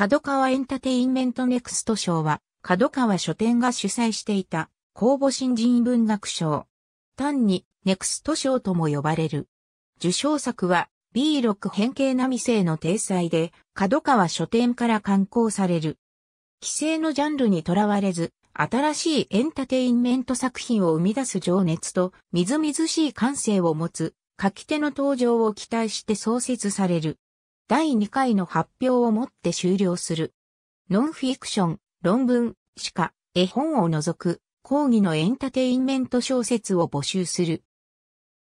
角川エンタテインメントネクスト賞は、角川書店が主催していた、公募新人文学賞。単に、ネクスト賞とも呼ばれる。受賞作は、B6 変形並性の体裁で、角川書店から刊行される。規制のジャンルにとらわれず、新しいエンタテインメント作品を生み出す情熱と、みずみずしい感性を持つ、書き手の登場を期待して創設される。第2回の発表をもって終了する。ノンフィクション、論文、しか、絵本を除く、講義のエンタテインメント小説を募集する。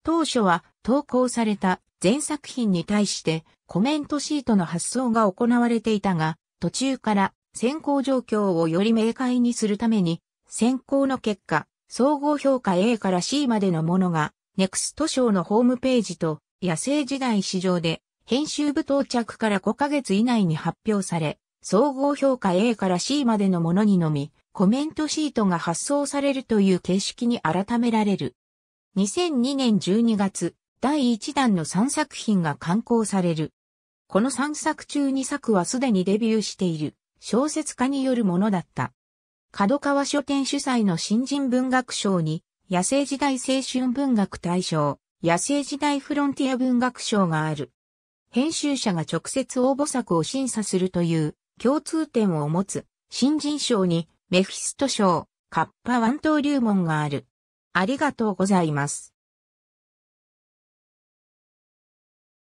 当初は投稿された全作品に対してコメントシートの発送が行われていたが、途中から選考状況をより明快にするために、選考の結果、総合評価 A から C までのものが、ネクスト賞のホームページと野生時代市場で編集部到着から5ヶ月以内に発表され、総合評価 A から C までのものにのみ、コメントシートが発送されるという形式に改められる。2002年12月、第1弾の3作品が刊行される。この3作中2作はすでにデビューしている小説家によるものだった。角川書店主催の新人文学賞に、野生時代青春文学大賞、野生時代フロンティア文学賞がある。編集者が直接応募作を審査するという共通点を持つ新人賞にメフィスト賞、カッパワン刀流門がある。ありがとうございます。